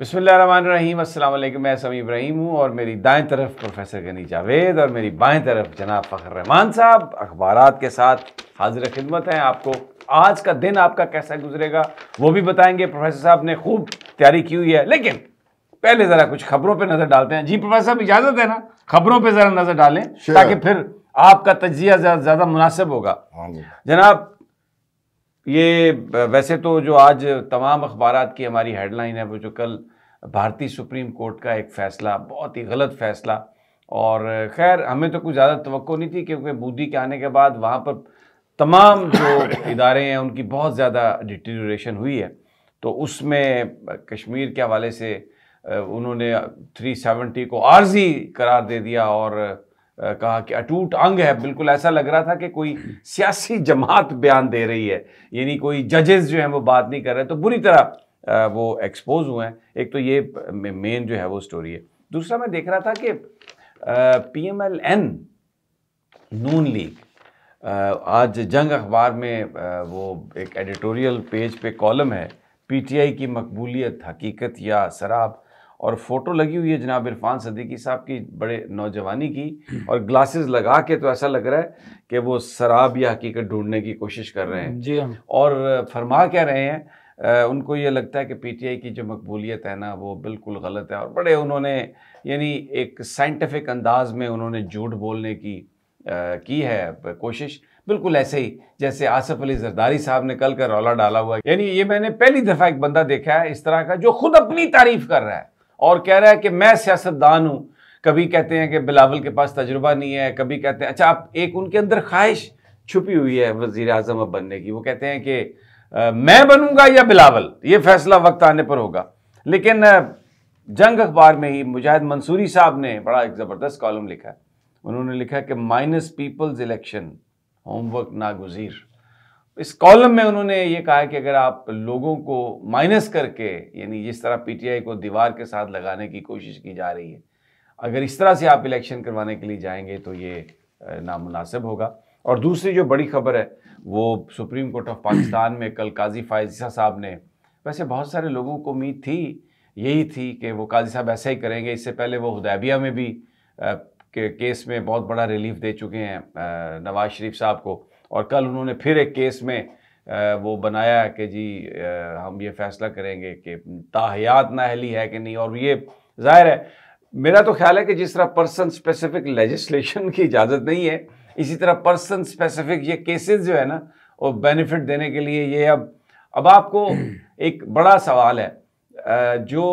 बसमीम अल्लाम मैं समी इब्राहिम हूँ और मेरी दाएं तरफ प्रोफेसर गनी जावेद और मेरी बाएं तरफ जनाब फ़खर रहमान साहब अखबार के साथ हाजिर खिदमत हैं आपको आज का दिन आपका कैसा गुजरेगा वो भी बताएंगे प्रोफेसर साहब ने खूब तैयारी की हुई है लेकिन पहले ज़रा कुछ खबरों पर नज़र डालते हैं जी प्रोफेसर साहब इजाज़त है ना खबरों पर ज़रा नज़र डालें ताकि फिर आपका तजिया ज़्यादा मुनासिब होगा हाँ जनाब ये वैसे तो जो आज तमाम अखबार की हमारी हेडलाइन है वो जो कल भारतीय सुप्रीम कोर्ट का एक फ़ैसला बहुत ही गलत फ़ैसला और खैर हमें तो कुछ ज़्यादा तो नहीं थी क्योंकि मोदी के आने के बाद वहाँ पर तमाम जो इदारे हैं उनकी बहुत ज़्यादा डिटेरेशन हुई है तो उसमें कश्मीर के हवाले से उन्होंने 370 को आर्जी करार दे दिया और कहा कि अटूट अंग है बिल्कुल ऐसा लग रहा था कि कोई सियासी जमात बयान दे रही है यानी कोई जजेस जो हैं वो बात नहीं कर रहे तो बुरी तरह वो एक्सपोज हुए हैं एक तो ये मेन जो है वो स्टोरी है दूसरा मैं देख रहा था कि P M L N Noon league आज जंग अखबार में वो एक एडिटोरियल पेज पे कॉलम है पीटीआई की मकबूलियत हकीकत या शराब और फोटो लगी हुई है जनाब इरफान सदीकी साहब की बड़े नौजवानी की और ग्लासेस लगा के तो ऐसा लग रहा है कि वो शराब या हकीकत ढूंढने की कोशिश कर रहे हैं जी हाँ। और फरमा कह रहे हैं आ, उनको ये लगता है कि पीटीआई की जो मकबूलियत है ना वो बिल्कुल गलत है और बड़े उन्होंने यानी एक साइंटिफिक अंदाज में उन्होंने झूठ बोलने की आ, की है कोशिश बिल्कुल ऐसे ही जैसे आसफ अली जरदारी साहब ने कल का रौला डाला हुआ है यानी ये मैंने पहली दफ़ा एक बंदा देखा है इस तरह का जो खुद अपनी तारीफ कर रहा है और कह रहा है कि मैं सियासतदान हूं कभी कहते हैं कि बिलावल के पास तजुर्बा नहीं है कभी कहते हैं अच्छा आप एक उनके अंदर ख्वाहिश छुपी हुई है वजीर अजम अब बनने की वो कहते हैं कि आ, मैं बनूंगा या बिलावल ये फैसला वक्त आने पर होगा लेकिन जंग अखबार में ही मुजाहिद मंसूरी साहब ने बड़ा एक ज़बरदस्त कॉलम लिखा है उन्होंने लिखा कि माइनस पीपल्स इलेक्शन होमवर्क नागुजीर इस कॉलम में उन्होंने ये कहा कि अगर आप लोगों को माइनस करके यानी जिस तरह पीटीआई को दीवार के साथ लगाने की कोशिश की जा रही है अगर इस तरह से आप इलेक्शन करवाने के लिए जाएंगे तो ये नामनासिब होगा और दूसरी जो बड़ी खबर है वो सुप्रीम कोर्ट ऑफ पाकिस्तान में कल काजी फायजा साहब ने वैसे बहुत सारे लोगों को उम्मीद थी यही थी कि वो काजी साहब ऐसा ही करेंगे इससे पहले वो हुदैबिया में भी के केस में बहुत बड़ा रिलीफ दे चुके हैं नवाज शरीफ साहब को और कल उन्होंने फिर एक केस में वो बनाया कि जी हम ये फैसला करेंगे कि ताहयात नाहली है कि नहीं और ये जाहिर है मेरा तो ख्याल है कि जिस तरह पर्सन स्पेसिफिक लेजिस्लेशन की इजाज़त नहीं है इसी तरह पर्सन स्पेसिफिक ये केसेस जो है ना और बेनिफिट देने के लिए ये अब अब आपको एक बड़ा सवाल है जो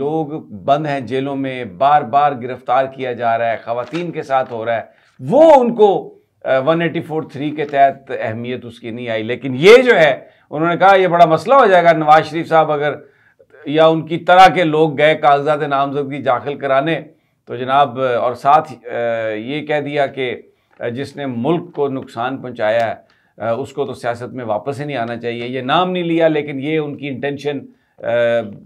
लोग बंद हैं जेलों में बार बार गिरफ्तार किया जा रहा है ख़वान के साथ हो रहा है वो उनको वन एटी फोर थ्री के तहत अहमियत उसकी नहीं आई लेकिन ये जो है उन्होंने कहा यह बड़ा मसला हो जाएगा नवाज शरीफ साहब अगर या उनकी तरह के लोग गए कागजात नामजदगी दाखिल कराने तो जनाब और साथ ये कह दिया कि जिसने मुल्क को नुकसान पहुँचाया है उसको तो सियासत में वापस ही नहीं आना चाहिए ये नाम नहीं लिया लेकिन ये उनकी इंटेंशन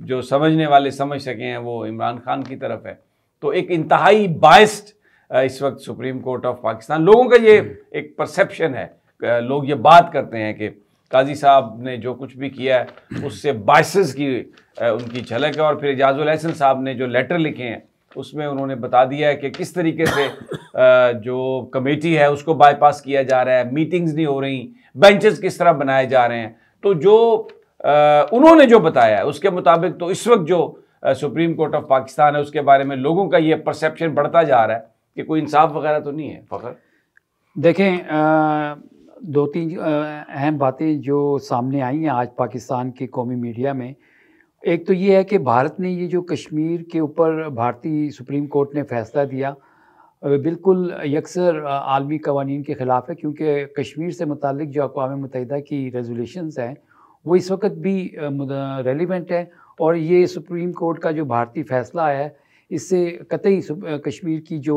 जो समझने वाले समझ सके हैं वो इमरान खान की तरफ है तो एक इंतहाई बाइस्ड इस वक्त सुप्रीम कोर्ट ऑफ पाकिस्तान लोगों का ये एक परसेप्शन है लोग ये बात करते हैं कि काजी साहब ने जो कुछ भी किया है उससे बाइसेस की उनकी झलक है और फिर एजाजुल अहसन साहब ने जो लेटर लिखे हैं उसमें उन्होंने बता दिया है कि किस तरीके से जो कमेटी है उसको बाईपास किया जा रहा है मीटिंग्स नहीं हो रही बेंचेस किस तरह बनाए जा रहे हैं तो जो उन्होंने जो बताया है उसके मुताबिक तो इस वक्त जो सुप्रीम कोर्ट ऑफ पाकिस्तान है उसके बारे में लोगों का ये परसेप्शन बढ़ता जा रहा है कि कोई इंसाफ वगैरह तो नहीं है फ़खर देखें आ, दो तीन अहम बातें जो सामने आई हैं आज पाकिस्तान के कौमी मीडिया में एक तो ये है कि भारत ने ये जो कश्मीर के ऊपर भारतीय सुप्रीम कोर्ट ने फैसला दिया बिल्कुल यकसर आलमी कवानीन के ख़िलाफ़ है क्योंकि कश्मीर से मतलब जो अकवा मतहदा की रेजोल्यूशंस हैं वो इस वक्त भी रेलिवेंट है और ये सुप्रीम कोर्ट का जो भारतीय फ़ैसला आया है इससे कतई कश्मीर की जो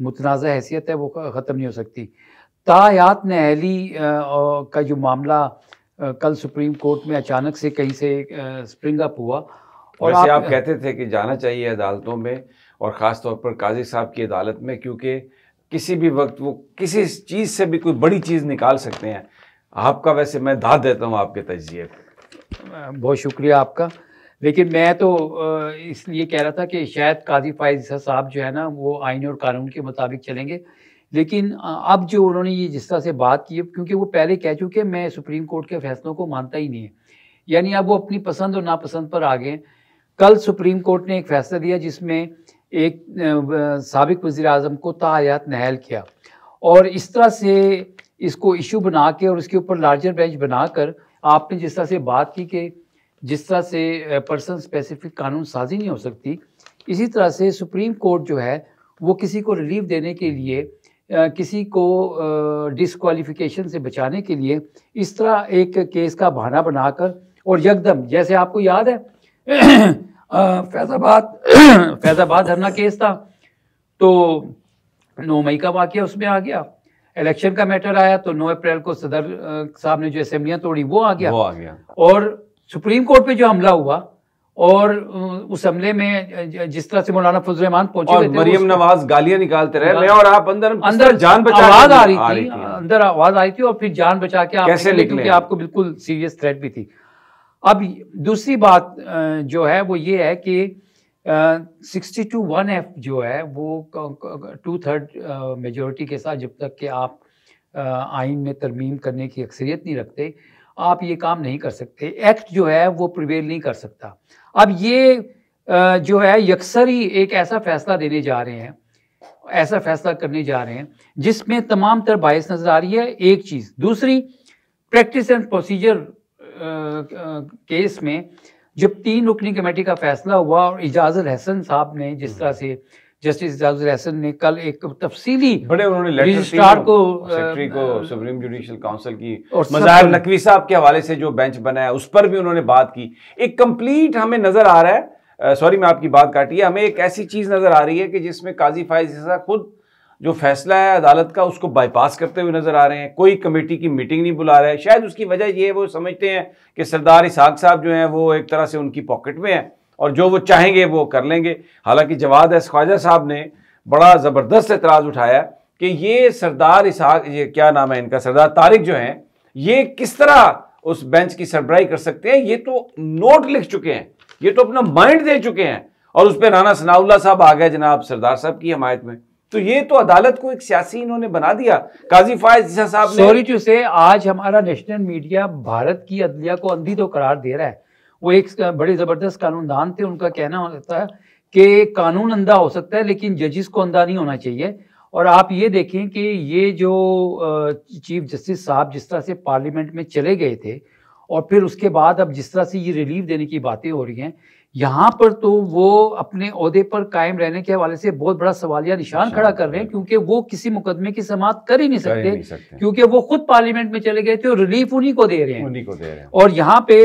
मुतनाज़ हैसियत है वो ख़त्म नहीं हो सकती तायात नहली का जो मामला कल सुप्रीम कोर्ट में अचानक से कहीं से स्प्रिंग अप हुआ और आप, आप कहते थे कि जाना चाहिए अदालतों में और ख़ास तौर पर काजी साहब की अदालत में क्योंकि किसी भी वक्त वो किसी चीज़ से भी कोई बड़ी चीज़ निकाल सकते हैं आपका वैसे मैं दाद देता हूँ आपके तजिए बहुत शुक्रिया आपका लेकिन मैं तो इसलिए कह रहा था कि शायद काजी फायजा साहब जो है ना वो आइन और कानून के मुताबिक चलेंगे लेकिन अब जो उन्होंने ये जिस तरह से बात की क्योंकि वो पहले कह चुके हैं मैं सुप्रीम कोर्ट के फैसलों को मानता ही नहीं है यानी अब वो अपनी पसंद और नापसंद पर आ गए कल सुप्रीम कोर्ट ने एक फैसला दिया जिसमें एक सबक वज़ी अजम को तायात नहल किया और इस तरह से इसको इशू बना के और उसके ऊपर लार्जर बेंच बनाकर आपने जिस तरह से बात की कि जिस तरह से पर्सन स्पेसिफिक कानून साजी नहीं हो सकती इसी तरह से सुप्रीम कोर्ट जो है वो किसी को रिलीफ देने के लिए किसी को डिसक्वालिफिकेशन से बचाने के लिए इस तरह एक केस का बहाना बनाकर और यकदम जैसे आपको याद है फैज़ाबाद फैज़ाबाद धरना केस था तो नौ मई का वाक़ उसमें आ गया इलेक्शन का मैटर आया तो 9 अप्रैल को सदर साहब ने जो असम्बलियाँ तोड़ी वो आ गया वो आ गया और सुप्रीम कोर्ट पे जो हमला हुआ और उस हमले में जिस तरह से मौलाना फजल रहमान पहुंचे और मरियम नवाज गालियां निकालते रहे मैं और आप अंदर अंदर जान बचा आवाज आ रही थी अंदर आवाज आ रही थी और फिर जान बचा के आप कैसे निकले आपको बिल्कुल सीरियस थ्रेट भी थी अब दूसरी बात जो है वो ये है कि सिक्सटी टू वन एफ जो है वो टू थर्ड मेजोरिटी के साथ जब तक कि आप आइन में तरमीम करने की अक्सरियत नहीं रखते आप ये काम नहीं कर सकते एक्ट जो है वो प्रिवेल नहीं कर सकता अब ये जो है यकसर ही एक ऐसा फैसला देने जा रहे हैं ऐसा फैसला करने जा रहे हैं जिसमें तमाम तर बायस नज़र आ रही है एक चीज़ दूसरी प्रैक्टिस एंड प्रोसीजर केस में जब तीन रुकनी कमेटी का फैसला हुआ और इजाज़त हसन साहब ने जिस हम्म। तरह से जस्टिस जावेद हसन ने कल एक तफसीली बड़े उन्होंने लेटर को सेक्रेटरी को सुप्रीम जुडिशियल काउंसिल की मजाहिर नकवी साहब के हवाले से जो बेंच बना है उस पर भी उन्होंने बात की एक कंप्लीट हमें नजर आ रहा है सॉरी मैं आपकी बात काटी है हमें एक ऐसी चीज नजर आ रही है कि जिसमें काजी फायज खुद जो फैसला है अदालत का उसको बाईपास करते हुए नजर आ रहे हैं कोई कमेटी की मीटिंग नहीं बुला रहे हैं शायद उसकी वजह यह वो समझते हैं कि सरदार इसाक साहब जो हैं वो एक तरह से उनकी पॉकेट में है और जो वो चाहेंगे वो कर लेंगे हालांकि जवाद एस ख्वाजा साहब ने बड़ा ज़बरदस्त एतराज़ उठाया कि ये सरदार इसहाक ये क्या नाम है इनका सरदार तारिक जो हैं ये किस तरह उस बेंच की सरबराही कर सकते हैं ये तो नोट लिख चुके हैं ये तो अपना माइंड दे चुके हैं और उस पर राना सनाउल्ला साहब आ गए जनाब सरदार साहब की हमायत में तो ये तो अदालत को एक सियासी इन्होंने बना दिया काजी फायज साहब सॉरी टू से आज हमारा नेशनल मीडिया भारत की अदलिया को अंधी तो करार दे रहा है वो एक बड़े ज़बरदस्त कानूनदान थे उनका कहना होता है कि कानून अंधा हो सकता है लेकिन जजिस को अंधा नहीं होना चाहिए और आप ये देखें कि ये जो चीफ जस्टिस साहब जिस तरह से पार्लियामेंट में चले गए थे और फिर उसके बाद अब जिस तरह से ये रिलीफ देने की बातें हो रही हैं यहाँ पर तो वो अपने अहदे पर कायम रहने के हवाले से बहुत बड़ा सवालिया निशान खड़ा कर रहे हैं क्योंकि वो किसी मुकदमे की समाप्त कर ही नहीं सकते, सकते। क्योंकि वो खुद पार्लियामेंट में चले गए थे और रिलीफ उन्हीं को दे रहे हैं उन्हीं को दे रहे हैं और यहाँ पे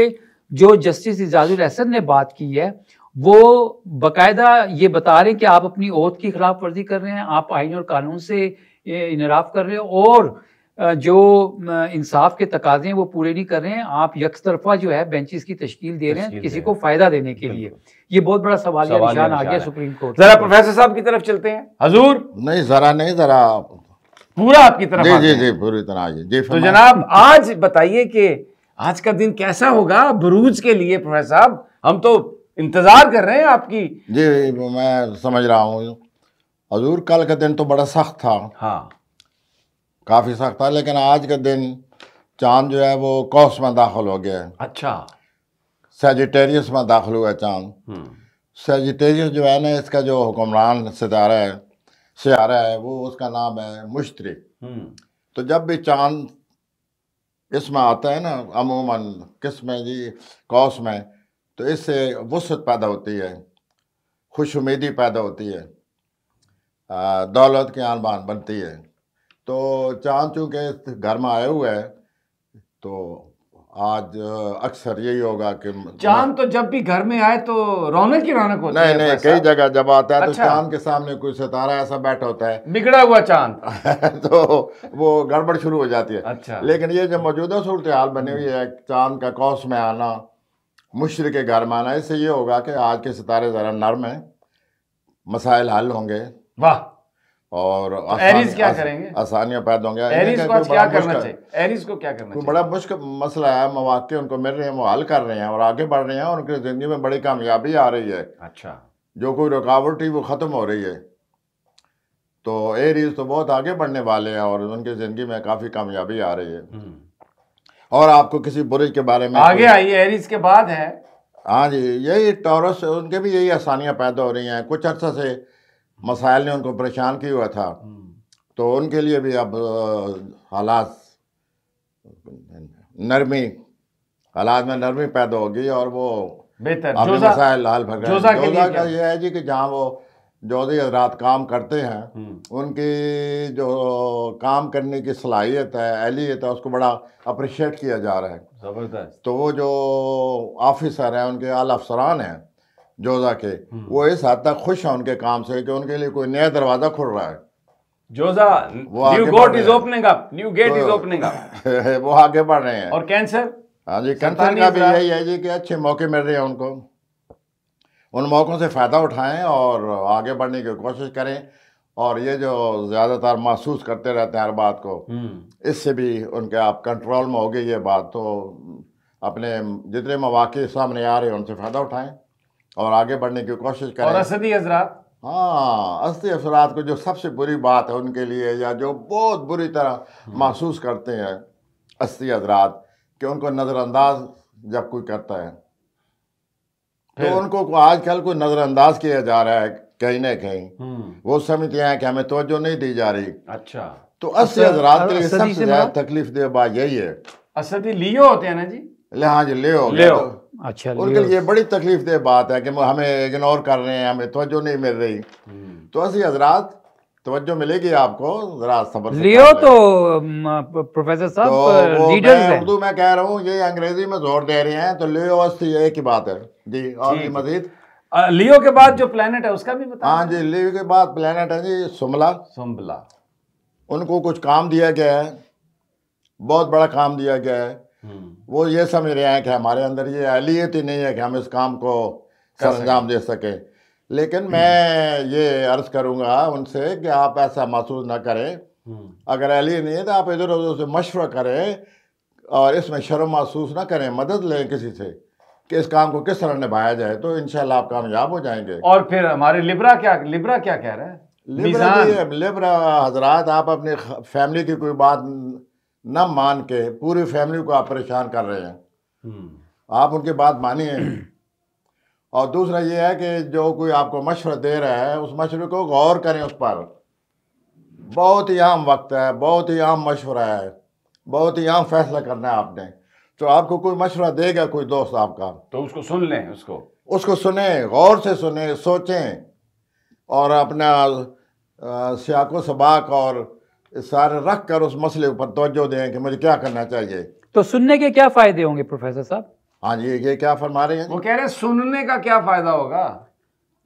जो जस्टिस इजाजुल एहसन ने बात की है वो बाकायदा ये बता रहे हैं कि आप अपनी ओत की खिलाफ वर्जी कर रहे हैं आप आइन और कानून से इनराफ कर रहे हैं और जो इंसाफ के तकाजे हैं वो पूरे नहीं कर रहे हैं आप यक जो है बेंचेस की तश्कील दे रहे हैं किसी को फायदा देने के लिए ये बहुत बड़ा सवाल निशान आ गया सुप्रीम कोर्ट जरा प्रोफेसर साहब की तरफ चलते हैं हजूर नहीं जरा नहीं जरा पूरा आपकी तरफ जी जी जी पूरी तरह जी तो जनाब आज बताइए कि आज का दिन कैसा होगा बरूज के लिए प्रोफेसर साहब हम तो इंतजार कर रहे हैं आपकी जी मैं समझ रहा हूँ हजूर कल का दिन तो बड़ा सख्त था हाँ काफ़ी सख्त था लेकिन आज का दिन चांद जो है वो कौस में दाखिल हो गया अच्छा सेजिटेरियस में दाखिल हुआ चांद सेजिटेरियस हम्म। जो है ना इसका जो हुक्मरान सितारा है सियारा है वो उसका नाम है मुश्तरी हम्म। तो जब भी चांद इसमें आता है ना अमूमन किस में जी कौस में तो इससे वसत पैदा होती है खुश उम्मीदी पैदा होती है दौलत की बान बनती है तो चांद चूँकि घर में आए हुए है तो आज अक्सर यही होगा कि चांद तो जब भी घर में आए तो रौनक ही रौनक होता नहीं, है नहीं कई जगह जब आता है तो अच्छा। तो चांद के सामने कोई सितारा ऐसा बैठा होता है बिगड़ा हुआ चांद तो वो गड़बड़ शुरू हो जाती है अच्छा लेकिन ये जो मौजूदा सूरत हाल बनी हुई है चांद का कौस में आना मुश्र के घर में आना इससे ये होगा कि आज के सितारे ज़रा नर्म है मसाइल हल होंगे वाह और एरिस तो क्या आस, करेंगे आसानियां पैदा होंगे एरिस को क्या करना चाहिए एरिस को क्या करना चाहिए बड़ा मुश्किल मसला है मवाते उनको मिल रहे हैं वो हल कर रहे हैं और आगे बढ़ रहे हैं और उनकी ज़िंदगी में बड़ी कामयाबी आ रही है अच्छा जो कोई रुकावट थी वो ख़त्म हो रही है तो एरिस तो बहुत आगे बढ़ने वाले हैं और उनकी ज़िंदगी में काफ़ी कामयाबी आ रही है हम्म। और आपको किसी बुरज के बारे में आगे आइए एरिस के बाद है हाँ जी यही टॉरस उनके भी यही आसानियां पैदा हो रही हैं कुछ अर्सा से मसाइल ने उनको परेशान किया हुआ था तो उनके लिए भी अब हालात नरमी हालात में नरमी पैदा होगी और वो बेहतर मसाइल भर का ये है जी कि जहाँ वो जोधी हजरात काम करते हैं हम्म। उनकी जो काम करने की सलाहियत है एहलियत है उसको बड़ा अप्रिशिएट किया जा रहा है ज़बरदस्त तो वो जो ऑफिसर हैं उनके आला अफसरान हैं जोजा के हम्म। वो इस हद तक खुश है उनके काम से कि उनके लिए कोई नया दरवाजा खुल रहा है जोजा new gate is opening up new gate is opening up वो आगे बढ़ रहे हैं और कैंसर हाँ जी कैंसर का भी यही है जी कि अच्छे मौके मिल रहे हैं उनको उन मौक़ों से फ़ायदा उठाएं और आगे बढ़ने की कोशिश करें और ये जो ज़्यादातर महसूस करते रहते हैं हर बात को हम्म। इससे भी उनके आप कंट्रोल में होगी ये बात तो अपने जितने मौाक़े सामने आ रहे हैं उनसे फ़ायदा उठाएं और आगे बढ़ने की कोशिश करें और असदी हजरात हाँ असली अफसरात को जो सबसे बुरी बात है उनके लिए या जो बहुत बुरी तरह हम्म। महसूस करते हैं अस्थि हजरात कि उनको नज़रअंदाज जब कोई करता है तो उनको को आजकल कोई नज़रअंदाज किया जा रहा है कहीं ना कहीं हम्म। वो समझते हैं कि हमें तोज्जो नहीं दी जा रही अच्छा तो असली तो हजरात के लिए सबसे ज़्यादा मतलब तकलीफ दे बात यही है असदी लियो होते हैं ना जी लिहाज ले हो ले हो अच्छा उनके लिए बड़ी तकलीफ दे बात है कि हमें इग्नोर कर रहे हैं हमें तवज्जो नहीं मिल रही हम्म। तो ऐसी हजरात तवज्जो मिलेगी आपको जरा सबर लियो तो प्रोफेसर साहब तो लीडर्स हैं उर्दू में कह रहा हूँ ये अंग्रेजी में जोर दे रहे हैं तो लियो अस्सी एक ही बात है जी और भी मजीद लियो के बाद जो प्लेनेट है उसका भी बता हाँ जी लियो के बाद प्लेनेट है जी सुमला सुमला उनको कुछ काम दिया गया है बहुत बड़ा काम दिया गया है हम्म। वो ये समझ रहे हैं कि हमारे अंदर ये अहलियत ही नहीं है कि हम इस काम को सर अंजाम दे सके लेकिन हम्म। मैं ये अर्ज़ करूँगा उनसे कि आप ऐसा महसूस ना करें हम्म। अगर अहलियत नहीं है तो आप इधर उधर से मशवरा करें और इसमें शर्म महसूस ना करें मदद लें किसी से कि इस काम को किस तरह निभाया जाए तो इनशाला आप कामयाब हो जाएंगे और फिर हमारे लिब्रा क्या लिब्रा क्या कह रहे हैं लिब्रा लिब्रा हजरात आप अपनी फैमिली की कोई बात न मान के पूरी फैमिली को आप परेशान कर रहे हैं हम्म। आप उनकी बात मानिए और दूसरा ये है कि जो कोई आपको मशवरा दे रहा है उस मशवरे को गौर करें उस पर बहुत ही आम वक्त है बहुत ही आम मशवरा है बहुत ही आम फैसला करना है आपने तो आपको कोई मशवरा देगा कोई दोस्त आपका तो उसको सुन लें उसको उसको सुने गौर से सुने सोचें और अपना सियाको सबाक और सारे रख कर उस मसले पर तोज्जो दें कि मुझे क्या करना चाहिए तो सुनने के क्या फ़ायदे होंगे प्रोफेसर साहब हाँ जी ये क्या फरमा रहे हैं वो कह रहे हैं सुनने का क्या फ़ायदा होगा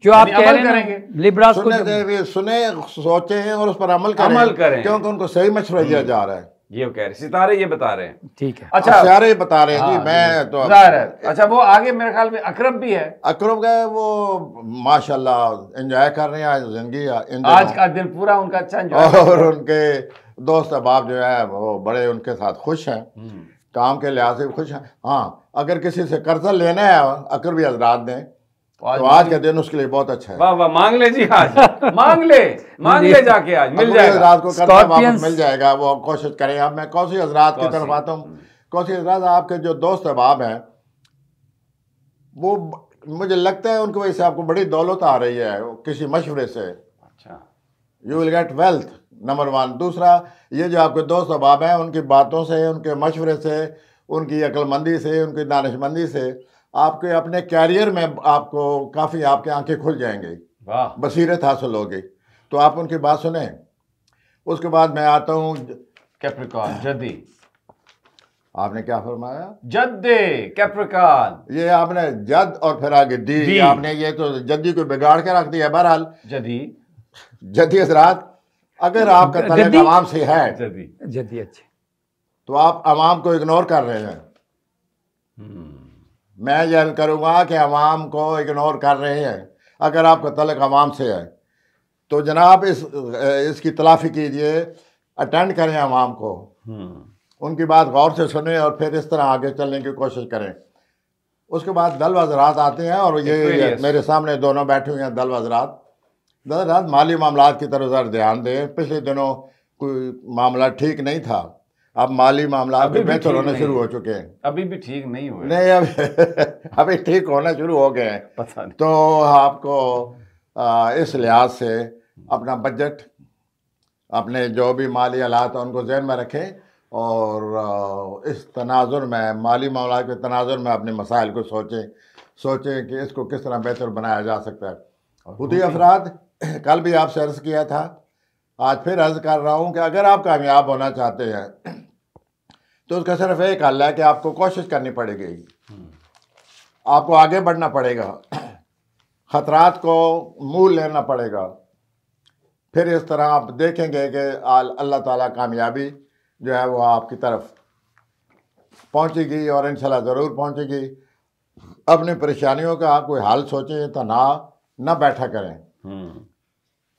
जो आप कह रहे हैं सुने, सुने, सोचे हैं और उस पर अमल करें, अमल करें। क्योंकि उनको सही मशवरा दिया जा रहा है ये कह रहे सितारे ये बता रहे हैं ठीक है अच्छा सितारे बता रहे हैं जी हाँ, मैं तो जाहिर अच्छा वो आगे मेरे ख्याल में अकरम भी है अकरम गए वो माशाल्लाह एंजॉय कर रहे हैं आज जिंदगी आज का दिन पूरा उनका अच्छा एंजॉय और उनके दोस्त अहबाब जो है वो बड़े उनके साथ खुश हैं हम्म। काम के लिहाज से खुश हैं हाँ अगर किसी से कर्जा लेना है अकरबी हजरात ने तो आज तो आज का दिन उसके लिए बहुत अच्छा है वाह वाह मांग ले जी आज मांग ले मांग ले जाके आज मिल जाएगा रात को मिल जाएगा वो कोशिश करें अब मैं कौशी हजरात की तरफ आता हूँ कौशी हजरात आपके जो दोस्त अहबाब हैं वो मुझे लगता है उनकी वजह से आपको बड़ी दौलत आ रही है किसी मशवरे से अच्छा you will get wealth number one दूसरा ये जो आपके दोस्त अहबाब हैं उनकी बातों से उनके मशवरे से उनकी अक्लमंदी से उनकी दानशमंदी से आपके अपने कैरियर में आपको काफ़ी आपके आंखें खुल जाएंगे वाह बसीरत हासिल होगी तो आप उनकी बात सुने उसके बाद मैं आता हूँ कैप्रिकॉन जदी आपने क्या फरमाया जद्दे कैप्रिकॉन ये आपने जद और फिर आगे दी, दी। आपने ये तो जद्दी को बिगाड़ के रख दिया बहरहाल जदी जदी असरात अगर आपका तलब आवाम से है जदी जदी अच्छे तो आप आवाम को इग्नोर कर रहे हैं हम्म। मैं ये हल करूँगा कि आवाम को इग्नोर कर रहे हैं अगर आपका तलक आवाम से है तो जनाब इस इसकी तलाफी कीजिए अटेंड करें आवाम को हम्म। उनकी बात गौर से सुने और फिर इस तरह आगे चलने की कोशिश करें उसके बाद दल वजरात आते हैं और ये, मेरे सामने दोनों बैठे हुए हैं दल वजरात दल वजरात माली मामला की तरफ ध्यान दें पिछले दिनों कोई मामला ठीक नहीं था अब माली मामला भी बेहतर होने शुरू हो चुके हैं अभी भी ठीक नहीं हुए नहीं अभी अभी ठीक होना शुरू हो गए हैं तो आपको इस लिहाज से अपना बजट अपने जो भी माली हालात हैं उनको जहन में रखें और इस तनाजुर में माली मामला के तनाजुर में अपने मसाइल को सोचें सोचें कि इसको किस तरह बेहतर बनाया जा सकता है खुद ही अफराद कल भी आपसे अर्ज़ किया था आज फिर अर्ज कर रहा हूँ कि अगर आप कामयाब होना चाहते हैं तो उसका सिर्फ एक हल है कि आपको कोशिश करनी पड़ेगी आपको आगे बढ़ना पड़ेगा ख़तरात को मूल लेना पड़ेगा फिर इस तरह आप देखेंगे कि अल्लाह ताला कामयाबी जो है वो आपकी तरफ पहुँचेगी और इन ज़रूर पहुँचेगी अपनी परेशानियों का कोई हाल सोचें तनाव तो न बैठा करें हम्म।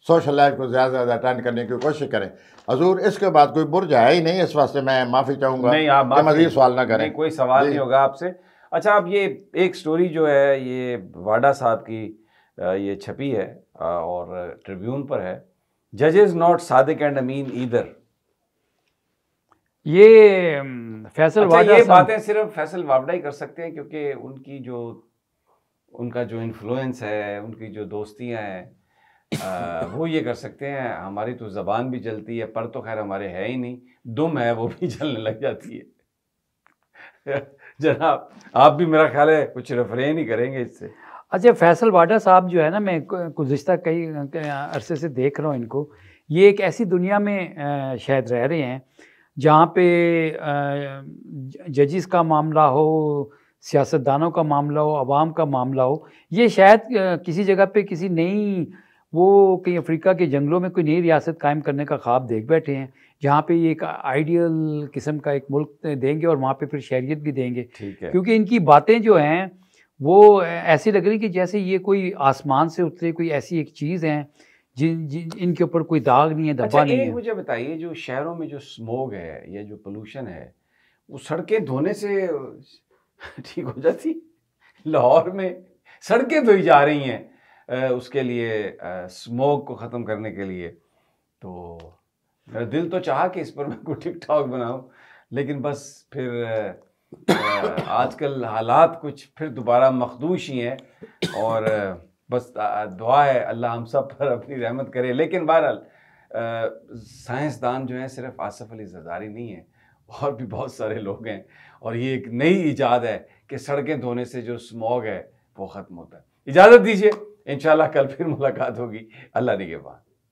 सोशल लाइफ को ज़्यादा ज़्यादा अटेंड करने की कोशिश करें हजूर इसके बाद कोई बुर्ज है ही नहीं इस वास्ते मैं माफ़ी चाहूंगा नहीं आप मजीद सवाल ना करें कोई सवाल नहीं होगा आपसे अच्छा आप ये एक स्टोरी जो है ये वाडा साहब की ये छपी है और ट्रिब्यून पर है जज इज नॉट सादिक एंड अमीन ईदर ये फैसल अच्छा, ये बातें सिर्फ फैसल वावड़ा ही कर सकते हैं क्योंकि उनकी जो उनका जो इन्फ्लुएंस है उनकी जो दोस्तियां हैं आ, वो ये कर सकते हैं हमारी तो ज़बान भी जलती है पर तो खैर हमारे है ही नहीं दुम है वो भी जलने लग जाती है जनाब आप भी मेरा ख्याल है कुछ रेफरेन ही करेंगे इससे अच्छा फैसल वाडा साहब जो है ना मैं गुज्त कई अरसे से देख रहा हूँ इनको ये एक ऐसी दुनिया में शायद रह रहे हैं जहाँ पे जजिस का मामला हो सियासतदानों का मामला हो आवाम का मामला हो ये शायद किसी जगह पे किसी नई वो कहीं अफ्रीका के जंगलों में कोई नई रियासत कायम करने का ख्वाब देख बैठे हैं जहाँ पे ये एक आइडियल किस्म का एक मुल्क देंगे और वहाँ पे फिर शहरीत भी देंगे क्योंकि इनकी बातें जो हैं वो ऐसी लग रही कि जैसे ये कोई आसमान से उतरे कोई ऐसी एक चीज़ है जिन जिन इनके ऊपर कोई दाग नहीं है दबा अच्छा, नहीं है मुझे बताइए जो शहरों में जो स्मोग है या जो पोल्यूशन है वो सड़कें धोने से ठीक हो जाती लाहौर में सड़कें धोई जा रही हैं उसके लिए स्मोक को ख़त्म करने के लिए तो मेरा दिल तो चाह कि इस पर मैं कोई टिक टॉक बनाऊँ लेकिन बस फिर आजकल हालात कुछ फिर दोबारा मखदूश ही हैं और बस दुआ है अल्लाह हम सब पर अपनी रहमत करे लेकिन बहरहाल साइंसदान जो हैं सिर्फ आसफ़ अली जदारी नहीं है और भी बहुत सारे लोग हैं और ये एक नई ईजाद है कि सड़कें धोने से जो स्मॉग है वो ख़त्म होता है इजाज़त दीजिए इंशाल्लाह कल फिर मुलाकात होगी अल्लाह ने के बाद